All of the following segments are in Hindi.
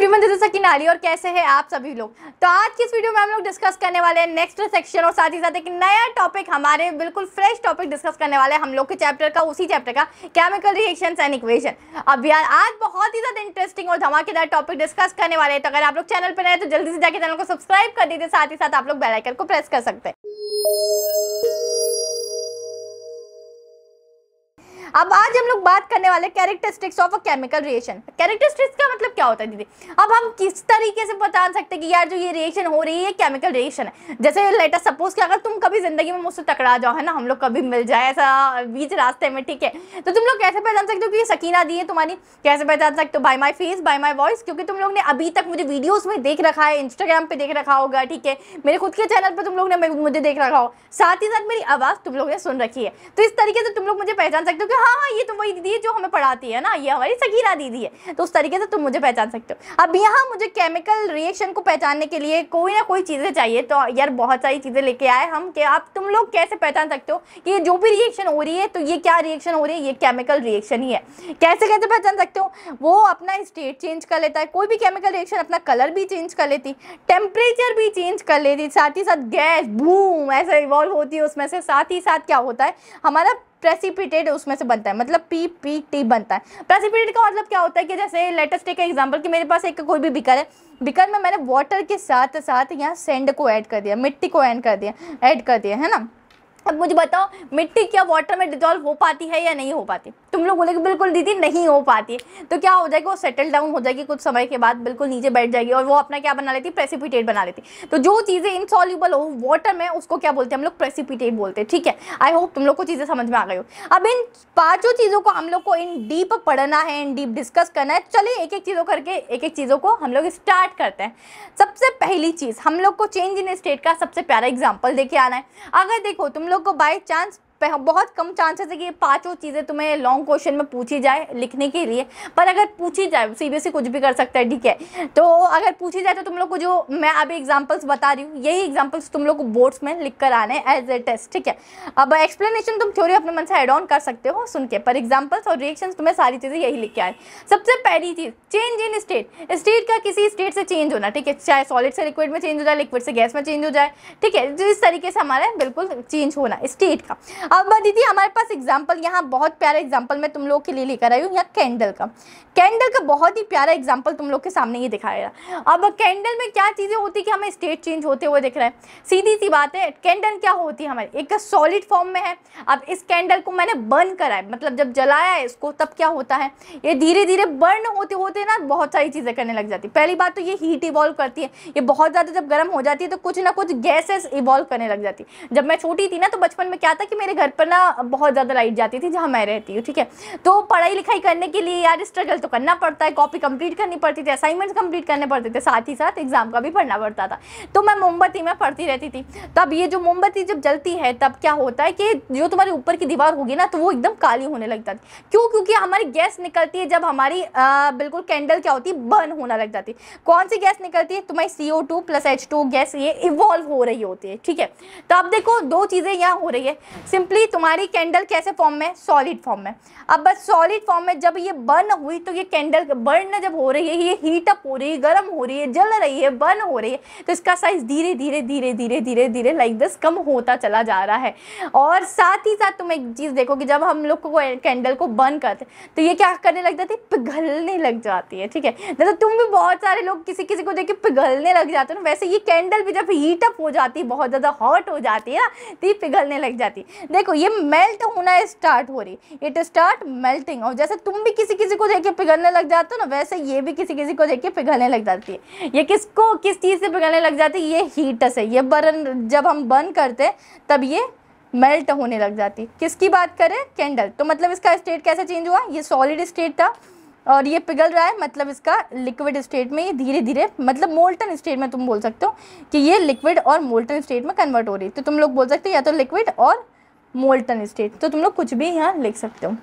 विमन दिस इज सकिनारी और कैसे हैं आप सभी लोग तो आज की इस वीडियो में हम लोग डिस्कस करने वाले हैं नेक्स्ट सेक्शन और साथ ही साथ एक नया टॉपिक हमारे बिल्कुल फ्रेश टॉपिक डिस्कस करने वाले हैं हम लोग के चैप्टर का उसी चैप्टर का केमिकल रिएक्शन एंड इक्वेशन अब यार आज बहुत ही ज़्यादा इंटरेस्टिंग और धमाकेदार टॉपिक डिस्कस करने वाले हैं तो अगर आप लोग चैनल पर रहे तो जल्दी से जाकर चैनल को सब्सक्राइब कर दीजिए साथ ही साथ आप लोग बेलाइकन को प्रेस कर सकते हैं अब आज हम लोग बात करने वाले characteristics of a chemical reaction characteristics का मतलब क्या होता है दीदी अब हम किस तरीके से बता सकते हैं कि यार जो ये रिएक्शन हो रही है केमिकल रिएक्शन है जैसे लेटर सपोज कि अगर तुम कभी जिंदगी में मुझसे टकरा जाओ है ना हम लोग कभी मिल जाए ऐसा बीच रास्ते में ठीक है तो तुम लोग कैसे पहचान सकते हो कि ये सकीना दी है तुम्हारी कैसे पहचान सकते हो by my face by my voice क्योंकि तुम लोग ने अभी तक मुझे वीडियोज में देख रखा है इंस्टाग्राम पे देख रखा होगा ठीक है मेरे खुद के चैनल पर तुम लोग ने मुझे देख रखा हो साथ ही साथ मेरी आवाज़ तुम लोग ने सुन रखी है तो इस तरीके से तुम लोग मुझे पहचान सकते हो कि हाँ हाँ ये तो वही दीदी है जो हमें पढ़ाती है ना ये हमारी सगीरा दीदी है तो उस तरीके से तुम मुझे पहचान सकते हो अब यहाँ मुझे केमिकल रिएक्शन को पहचानने के लिए कोई ना कोई चीज़ें चाहिए तो यार बहुत सारी चीज़ें लेके आए हम कि आप तुम लोग कैसे पहचान सकते हो कि ये जो भी रिएक्शन हो रही है तो ये क्या रिएक्शन हो रही है ये केमिकल रिएक्शन ही है कैसे कैसे पहचान सकते हो वो अपना स्टेट चेंज कर लेता है कोई भी केमिकल रिएक्शन अपना कलर भी चेंज कर लेती टेम्परेचर भी चेंज कर लेती साथ ही साथ गैस बूम ऐसे इवॉल्व होती है उसमें से साथ ही साथ क्या होता है हमारा प्रेसिपिटेड उसमें से बनता है मतलब पी पी टी बनता है प्रेसिपिटेड का मतलब क्या होता है कि जैसे लेटेस्ट टेक एग्जाम्पल कि मेरे पास एक कोई भी बिकर है बिकर में मैंने वाटर के साथ साथ यहाँ सेंड को ऐड कर दिया मिट्टी को ऐड कर दिया ऐड कर दिया है ना अब मुझे बताओ मिट्टी क्या वाटर में डिजॉल्व हो पाती है या नहीं हो पाती तुम लोग बोले कि बिल्कुल दीदी नहीं हो पाती तो क्या हो जाएगी वो सेटल डाउन हो जाएगी कुछ समय के बाद बिल्कुल नीचे बैठ जाएगी और वो अपना क्या बना लेती प्रेसिपिटेट बना लेती तो जो चीज़ें इनसॉल्यूबल हो वाटर में उसको क्या बोलते हैं हम लोग प्रेसिपिटेट बोलते हैं ठीक है आई होप तुम लोग को चीज़ें समझ में आ गई हो अब इन पाँचों चीज़ों को हम लोग को इन डीप पढ़ना है इन डीप डिस्कस करना है चलिए एक एक चीज़ों करके एक एक चीज़ों को हम लोग स्टार्ट करते हैं सबसे पहली चीज़ हम लोग को चेंज इन स्टेट का सबसे प्यारा एग्जाम्पल देके आना है अगर देखो तुम लोग को बाई चांस हाँ, बहुत कम चांसेस है कि ये पांचों चीज़ें तुम्हें लॉन्ग क्वेश्चन में पूछी जाए लिखने के लिए पर अगर पूछी जाए सीबीएसई कुछ भी कर सकता है ठीक है तो अगर पूछी जाए तो तुम लोग को जो मैं अभी एग्जाम्पल्स बता रही हूँ यही एग्जाम्पल्स तुम लोग को बोर्ड्स में लिख कर आने एज ए टेस्ट ठीक है अब एक्सप्लेनेशन तुम थ्योरी अपने मन से एड ऑन कर सकते हो सुन के पर एग्जाम्पल्स और रिएक्शन तुम्हें सारी चीज़ें यही लिख के आए सबसे पहली चीज़ चेंज इन स्टेट स्टेट का किसी स्टेट से चेंज होना ठीक है चाहे सॉलिड से लिक्विड में चेंज हो जाए लिक्विड से गैस में चेंज हो जाए ठीक है जिस तरीके से हमारा बिल्कुल चेंज होना स्टेट का अब दीदी हमारे पास एग्जाम्पल यहाँ बहुत प्यारा एग्जाम्पल मैं तुम लोग के लिए लेकर आई हूँ यहाँ कैंडल का कैंडल का बहुत ही प्यारा एग्जाम्पल तुम लोग के सामने ये दिखाया अब कैंडल में क्या चीज़ें होती कि हमें स्टेट चेंज होते हुए दिख रहे हैं सीधी सी बात है कैंडल क्या होती है हमारी एक सॉलिड फॉर्म में है अब इस कैंडल को मैंने बर्न करा है मतलब जब जलाया है इसको तब क्या होता है ये धीरे धीरे बर्न होते होते ना बहुत सारी चीज़ें करने लग जाती पहली बात तो ये हीट इवॉल्व करती है ये बहुत ज़्यादा जब गर्म हो जाती है तो कुछ ना कुछ गैसेस इवॉल्व करने लग जाती जब मैं छोटी थी ना तो बचपन में क्या था कि मेरे घर पर ना बहुत ज़्यादा लाइट जाती थी जहाँ मैं रहती हूँ ठीक है तो पढ़ाई लिखाई करने के लिए यार स्ट्रगल तो करना पड़ता है कॉपी कंप्लीट करनी पड़ती थी असाइनमेंट्स कंप्लीट करने पड़ते थे साथ ही साथ एग्ज़ाम का भी पढ़ना पड़ता था तो मैं मोमबत्ती में पढ़ती रहती थी तब ये जो मोमबत्ती जब जलती है तब क्या होता है कि जो तुम्हारे ऊपर की दीवार होगी ना तो वो एकदम काली होने लगता थी क्यों क्योंकि हमारी गैस निकलती है जब हमारी बिल्कुल कैंडल क्या होती है बर्न होना लग जाती है कौन सी गैस निकलती है तुम्हारी C O two plus H two gas ये इवॉल्व हो रही होती है ठीक है तो अब देखो दो चीज़ें यहाँ हो रही है सिंपल सिंपली तुम्हारी कैंडल कैसे फॉर्म में सॉलिड फॉर्म में अब बस सॉलिड फॉर्म में जब ये बर्न हुई तो ये कैंडल बर्न जब हो रही है ये हीट अप हो रही है गर्म हो रही है जल रही है बर्न हो रही है तो इसका साइज धीरे धीरे धीरे धीरे धीरे धीरे लाइक दिस कम होता चला जा रहा है और साथ ही साथ तुम एक चीज़ देखो कि जब हम लोग को कैंडल को बर्न करते तो ये क्या करने लग जाती है पिघलने लग जाती है ठीक है जैसे तुम भी बहुत सारे लोग किसी किसी को देख के पिघलने लग जाते हो ना वैसे ये कैंडल भी जब हीटअप हो जाती है बहुत ज़्यादा हॉट हो जाती है ना तो ये पिघलने लग जाती है देखो ये मेल्ट होना स्टार्ट हो रही इट स्टार्ट मेल्टिंग और जैसे तुम भी किसी किसी को देख के पिघलने लग जाते हो ना वैसे ये भी किसी किसी को देख के पिघलने लग जाती है ये किसको किस चीज़ से पिघलने लग जाती है ये हीट से ये बर्न जब हम बर्न करते हैं तब ये मेल्ट होने लग जाती किसकी बात करें कैंडल तो मतलब इसका स्टेट कैसे चेंज हुआ ये सॉलिड स्टेट था और ये पिघल रहा है मतलब इसका लिक्विड स्टेट में ये धीरे धीरे मतलब मोल्टन स्टेट में तुम बोल सकते हो कि ये लिक्विड और मोल्टन स्टेट में कन्वर्ट हो रही है तो तुम लोग बोल सकते हो या तो लिक्विड और मोल्टन स्टेट तो तुम लोग कुछ भी यहाँ लिख सकते हो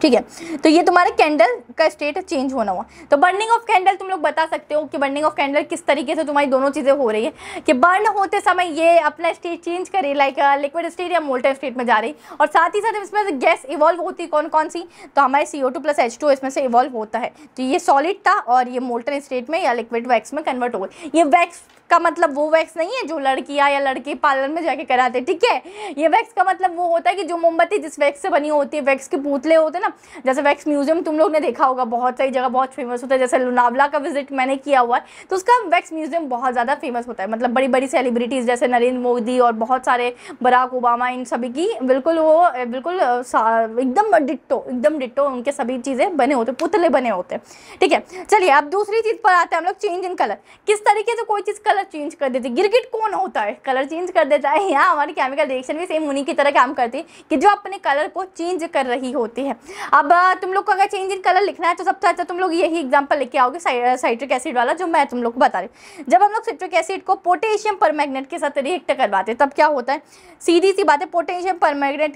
ठीक है तो ये तुम्हारे कैंडल का स्टेट चेंज होना हुआ तो बर्निंग ऑफ कैंडल तुम लोग बता सकते हो कि बर्निंग ऑफ कैंडल किस तरीके से तुम्हारी दोनों चीज़ें हो रही है कि बर्न होते समय ये अपना स्टेट चेंज करे लाइक लिक्विड स्टेट या मोल्टन स्टेट में जा रही और साथ ही साथ इसमें गैस इवॉल्व होती है कौन कौन सी तो हमारे C O two plus H two इसमें से इवॉल्व होता है तो ये सॉलिड था और ये मोल्टन स्टेट में या लिक्विड वैक्स में कन्वर्ट हो गई ये वैक्स का मतलब वो वैक्स नहीं है जो लड़कियाँ या लड़के पार्लर में जाके कराते ठीक है ये वैक्स का मतलब वो होता है कि जो मोमबत्ती जिस वैक्स से बनी होती है वैक्स के पुतले होते हैं ना जैसे वैक्स म्यूजियम तुम लोग ने देखा होगा बहुत सारी जगह बहुत फेमस होता है जैसे लुनावला का विजिट मैंने किया हुआ है तो उसका वैक्स म्यूजियम बहुत ज़्यादा फेमस होता है मतलब बड़ी बड़ी सेलिब्रिटीज़ जैसे नरेंद्र मोदी और बहुत सारे बराक ओबामा इन सभी की बिल्कुल वो बिल्कुल एकदम डिट्टो एकदम डिट्टो उनके सभी चीज़ें बने होते पुतले बने होते हैं ठीक है चलिए अब दूसरी चीज़ पर आते हैं हम लोग चेंज इन कलर किस तरीके से कोई चीज़ कलर चेंज कर देती गिरगिट कौन होता है कलर चेंज कर देता है यहाँ हमारी केमिकल रिएक्शन भी सेम उन्हीं की तरह काम करती है कि जो अपने कलर को चेंज कर रही होती है अब तुम लोग को अगर चेंज इन कलर लिखना है तो सबसे अच्छा तुम लोग यही एग्जाम्पल लेके आओगे साइट्रिक एसिड वाला जो मैं तुम लोग को बता रही जब हम लोग साइट्रिक एसिड को पोटेशियम पर के साथ रिएक्ट करवाते हैं तब क्या होता है सीधी सी बात है पोटेशियम पर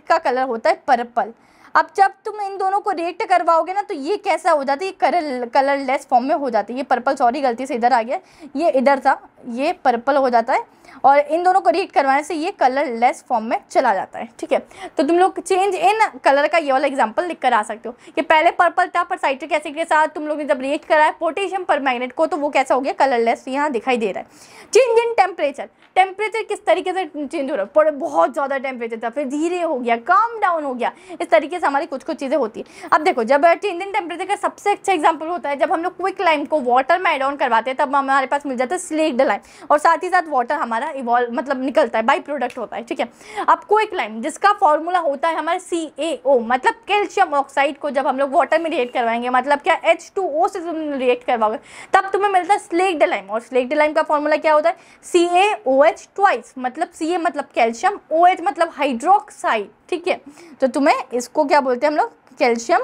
का कलर होता है पर्पल अब जब तुम इन दोनों को रिएक्ट करवाओगे ना तो ये कैसा हो जाता है ये कलर कलरलेस फॉर्म में हो जाती है ये पर्पल सॉरी गलती से इधर आ गया ये इधर था ये पर्पल हो जाता है और इन दोनों को रिएक्ट करवाने से ये कलरलेस फॉर्म में चला जाता है ठीक है तो तुम लोग चेंज इन कलर का ये वाला एग्जाम्पल लिख कर आ सकते हो कि पहले पर्पल था पर साइट्रिक एसिड के साथ तुम लोग ने जब रिएक्ट कराया पोटेशियम पर को तो वो कैसा हो गया कलरलेस यहाँ दिखाई दे रहा है चेंज इन टेम्परेचर टेम्परेचर किस तरीके से चेंज हो रहा है बहुत ज़्यादा टेम्परेचर था फिर धीरे हो गया काम डाउन हो गया इस तरीके से हमारी कुछ कुछ चीज़ें होती है अब देखो जब चेंज इन टेम्परेचर का सबसे अच्छा एग्जाम्पल होता है जब हम लोग क्विक लाइम को वाटर में एड ऑन करवाते हैं तब हमारे पास मिल जाता है स्लेक्ड लाइम और साथ ही साथ वाटर हमारा इवॉल्व मतलब निकलता है बाई प्रोडक्ट होता है ठीक है अब क्विक लाइम जिसका फॉर्मूला होता है हमारा सी ए ओ मतलब कैल्शियम ऑक्साइड को जब हम लोग वाटर में रिएक्ट करवाएंगे मतलब क्या एच टू ओ से तुम रिएक्ट करवाओगे तब तुम्हें मिलता है स्लेक्ड लाइम और स्लेक्ड लाइम का फॉर्मूला क्या होता है सी ए ओ एच ट्वाइस मतलब सी ए मतलब कैल्शियम ओ एच मतलब हाइड्रोक्साइड ठीक है तो तुम्हें इसको क्या बोलते हैं हम लोग कैल्शियम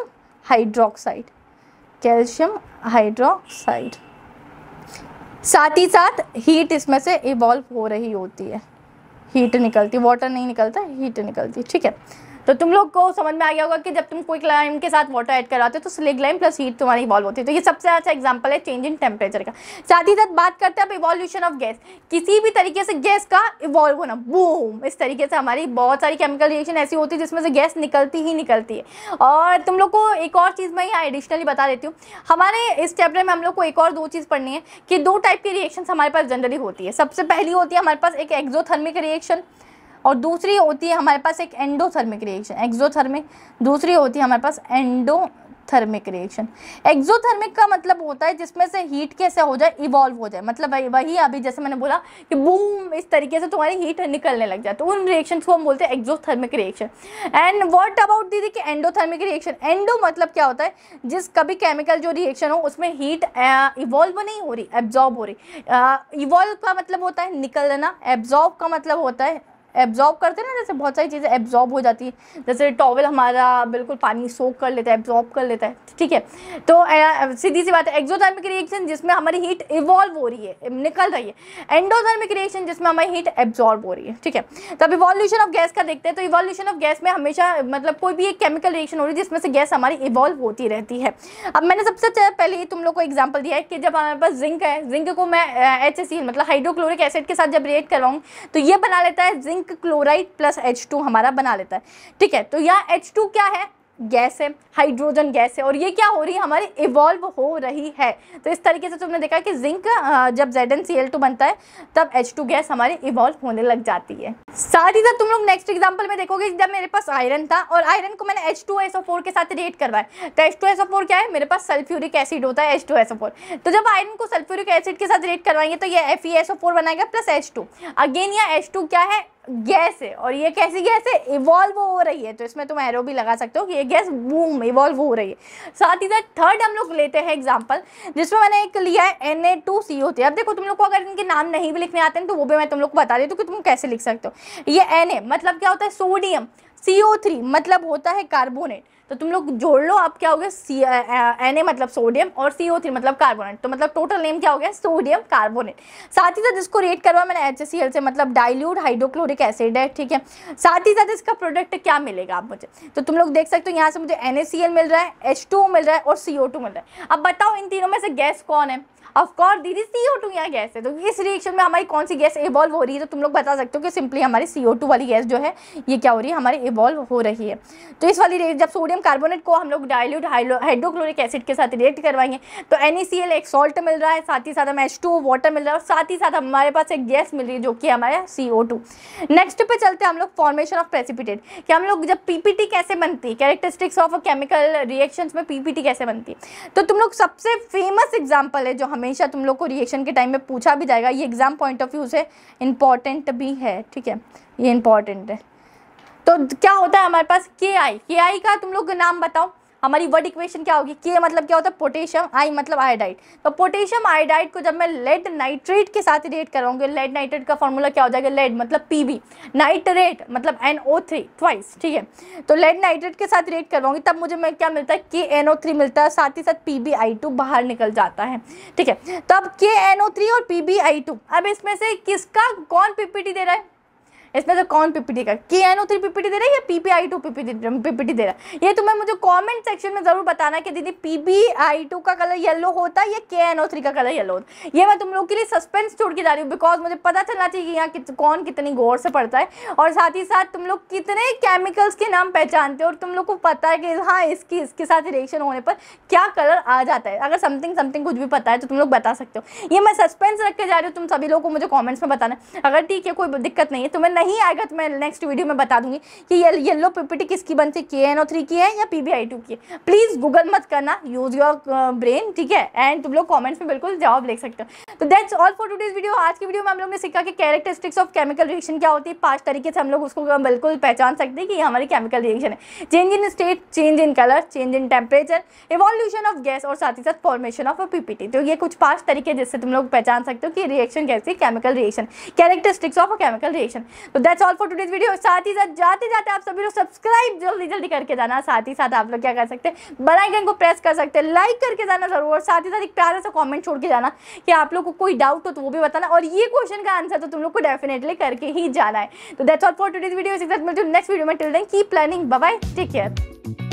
हाइड्रोक्साइड कैल्शियम हाइड्रोक्साइड साथ ही साथ हीट इसमें से इवॉल्व हो रही होती है हीट निकलती वाटर नहीं निकलता हीट निकलती ठीक है तो तुम लोग को समझ में आ गया होगा कि जब तुम क्विक लाइम के साथ वाटर ऐड कराते हो तो स्लिक लाइम प्लस हीट तुम्हारी इवॉल्व होती है तो ये सबसे अच्छा एग्जाम्पल है चेंज इन टेम्परेचर का साथ ही साथ बात करते हैं अब इवॉल्यूशन ऑफ गैस किसी भी तरीके से गैस का इवॉल्व होना बूम इस तरीके से हमारी बहुत सारी केमिकल रिएक्शन ऐसी होती है जिसमें से गैस निकलती ही निकलती है और तुम लोग को एक और चीज़ मैं यहाँ एडिशनली बता देती हूँ हमारे इस चैप्टर में हम लोग को एक और दो चीज़ पढ़नी है कि दो टाइप की रिएक्शन हमारे पास जनरली होती है सबसे पहली होती है हमारे पास एक एक्जोथर्मिक रिएक्शन और दूसरी होती है हमारे पास एक एंडोथर्मिक रिएक्शन एक्जोथर्मिक दूसरी होती है हमारे पास एंडो थर्मिक रिएक्शन एक्जोथर्मिक का मतलब होता है जिसमें से हीट कैसे हो जाए इवॉल्व हो जाए मतलब वही अभी जैसे मैंने बोला कि बूम इस तरीके से तुम्हारी हीट निकलने लग जाए तो उन रिएक्शन को हम बोलते हैं exothermic reaction and what about दीदी कि एंडोथर्मिक रिएक्शन एंडो मतलब क्या होता है जिस कभी केमिकल जो रिएक्शन हो उसमें हीट इवॉल्व नहीं हो रही एब्जॉर्ब हो रही इवॉल्व का मतलब होता है निकलना एब्जॉर्ब का मतलब होता है एब्जॉर्ब करते हैं ना जैसे बहुत सारी चीज़ें एब्जॉर्ब हो जाती है जैसे टॉवल हमारा बिल्कुल पानी सोख कर लेता है एब्जॉर्ब कर लेता है ठीक है तो सीधी सी बात है एक्जोधर्मिक रिएक्शन जिसमें हमारी हीट इवॉल्व हो रही है निकल रही है एंडोधर्मिक रिएक्शन जिसमें हमारी हीट एब्जॉर्ब हो रही है ठीक है तो अब इवॉल्यूशन ऑफ गैस का देखते हैं तो इवॉल्यूशन ऑफ गैस में हमेशा मतलब कोई भी एक केमिकल रिएक्शन हो रही है जिसमें से गैस हमारी इवॉल्व होती रहती है अब मैंने सबसे पहले ही तुम लोग को एग्जाम्पल दिया है कि जब हमारे पास जिंक है जिंक को मैं एच मतलब हाइड्रोक्लोरिक एसिड के साथ जब रिएक्ट करवाऊँ तो ये बना लेता है zinc chloride plus H two हमारा बना लेता है ठीक है तो यहाँ एच टू क्या है गैस है हाइड्रोजन गैस है और ये क्या हो रही है हमारी इवॉल्व हो रही है तो इस तरीके से तुमने देखा कि जिंक जब Z N C L two बनता है तब एच टू गैस हमारी इवॉल्व होने लग जाती है साथ ही साथ तुम लोग नेक्स्ट एग्जांपल में देखोगे जब मेरे पास आयरन था और आयरन को मैंने H two S O four के साथ रिएट करवाया तो H two S O four क्या है मेरे पास सल्फ्यूरिक एसिड होता है H two S O four तो जब आयरन को सल्फ्यूरिक एसिड के साथ रिएट करवाएंगे तो ये F E S O four बनाएगा प्लस एच टू अगेन यह एच टू क्या है गैस है और ये कैसी गैस है इवॉल्व हो रही है तो इसमें तुम एरो भी लगा सकते हो कि ये गैस बूम इवॉल्व हो रही है साथ ही साथ थर्ड हम लोग लेते हैं एग्जाम्पल जिसमें मैंने एक लिया है N A two C O three अब देखो तुम लोग को अगर इनके नाम नहीं भी लिखने आते हैं तो वो भी मैं तुम लोग को बता देती हूँ कि तुम कैसे लिख सकते हो ये एन ए मतलब क्या होता है सोडियम सी ओ थ्री मतलब होता है कार्बोनेट तो तुम लोग जोड़ लो आप क्या हो गया सी एन ए मतलब सोडियम और सी ओ थ्री मतलब कार्बोनेट तो मतलब टोटल नेम क्या हो गया सोडियम कार्बोनेट साथ ही साथ इसको रेट करवा मैंने एच सी एल से मतलब डाइल्यूट हाइड्रोक्लोरिक एसिड है ठीक है साथ ही साथ इसका प्रोडक्ट क्या मिलेगा आप मुझे तो तुम लोग देख सकते हो यहाँ से मुझे एन ए सी एल मिल रहा है एच टू मिल रहा है और सी ओ टू मिल रहा है अब बताओ इन तीनों में से गैस कौन है ऑफकोर्स दीदी सी ओ टू यहाँ गैस है तो इस रिएक्शन में हमारी कौन सी गैस इवॉल्व हो रही है तो तुम लोग बता सकते हो कि सिंपली हमारी सी ओ टू वाली गैस जो है ये क्या हो रही है हमारी इवॉल्व हो रही है तो इस वाली जब सोडियम सोडियम कार्बोनेट को हम लोग डायल्यूट हाइड्रोक्लोरिक एसिड के साथ रिएक्ट करवाएंगे तो एन e एक सॉल्ट मिल रहा है साथ ही साथ हमें एच वाटर मिल रहा है और साथ ही साथ हमारे पास एक गैस मिल रही है जो कि हमारा सी नेक्स्ट पर चलते हैं हम लोग फॉर्मेशन ऑफ प्रेसिपिटेट कि हम लोग जब पीपीटी कैसे बनती है कैरेक्टरिस्टिक्स ऑफ केमिकल रिएक्शन में पीपीटी कैसे बनती है तो तुम लोग सबसे फेमस एग्जाम्पल है जो हमेशा तुम लोग को रिएक्शन के टाइम में पूछा भी जाएगा ये एग्जाम पॉइंट ऑफ व्यू से इंपॉर्टेंट भी है ठीक है ये इंपॉर्टेंट है तो क्या होता है हमारे पास के आई के आई का तुम लोग नाम बताओ हमारी वर्ड इक्वेशन क्या होगी के मतलब क्या होता है पोटेशियम आई मतलब आयोडाइड तो पोटेशियम आयोडाइड को जब मैं लेड नाइट्रेट के साथ रिएट कराऊंगी लेड नाइट्रेट का फॉर्मूला क्या हो जाएगा लेड मतलब पीबी नाइट्रेट मतलब एन ओ थ्री ट्वाइस ठीक है तो लेड नाइट्रेट के साथ रिएट करवाऊंगी तब मुझे मैं क्या मिलता है के एन ओ थ्री मिलता है साथ ही साथ पी बी आई टू बाहर निकल जाता है ठीक है तो अब के एन ओ थ्री और पी बी आई टू अब इसमें से किसका कौन पीपीटी दे रहा है इसमें से कौन पीपीटी का K N O three PPT दे रहा है या P P I two PPT PPT दे रहा है ये तुम्हें मुझे कमेंट सेक्शन में ज़रूर बताना कि दीदी पी बी आई टू का कलर येलो होता है या के एन ओ थ्री का कलर येलो होता है ये मैं तुम लोग के लिए सस्पेंस छोड़ के जा रही हूँ बिकॉज मुझे पता चलना चाहिए यहाँ कौन कितनी गौर से पड़ता है और साथ ही साथ तुम लोग कितने केमिकल्स के नाम पहचानते हो और तुम लोग को पता है कि हाँ इसकी इसके साथ रिएक्शन होने पर क्या कलर आ जाता है अगर समथिंग समथिंग कुछ भी पता है तो तुम लोग बता सकते हो ये मैं सस्पेंस रख के जा रही हूँ तुम सभी लोग को मुझे कॉमेंट्स में बताना अगर ठीक है कोई दिक्कत नहीं है तुम्हें नहीं नहीं आएगा तो मैं नेक्स्ट वीडियो में बता दूंगी कि ये येलो पिपिटी किसकी बनती है के एन ओ थ्री की है या पी बी आई टू की है प्लीज़ गूगल मत करना यूज़ योर ब्रेन ठीक है एंड तुम लोग कॉमेंट्स में बिल्कुल जवाब ले सकते हो तो that's all for today's video आज की वीडियो में हम लोग ने सीखा कि कैरेक्टरिस्टिक्स ऑफ केमिकल रिएक्शन क्या होती है पाँच तरीके से हम लोग उसको uh, बिल्कुल पहचान सकते हैं कि ये हमारी केमिकल रिएक्शन है change in state change in colour change in temperature evolution of gas और साथ ही साथ फॉर्मेशन ऑफ अ पीपीटी तो ये कुछ पांच तरीके जिससे तुम लोग पहचान सकते हो कि रिएक्शन कैसी chemical reaction characteristics of a chemical reaction तो that's all for today's video साथ ही साथ जाते जाते आप सभी लोग सब्सक्राइब जल्दी जल्दी करके जाना साथ ही साथ आप लोग क्या कर सकते हैं बनाए आइकन को प्रेस कर सकते हैं लाइक करके जाना जरूर और साथ ही साथ एक प्यारा सा कॉमेंट छोड़ के जाना कि आप लोग को कोई डाउट हो तो वो भी बताना और ये क्वेश्चन का आंसर तो तुम लोग को डेफिनेटली करके ही जाना है तो that's all for today's video next video में till then keep learning bye take care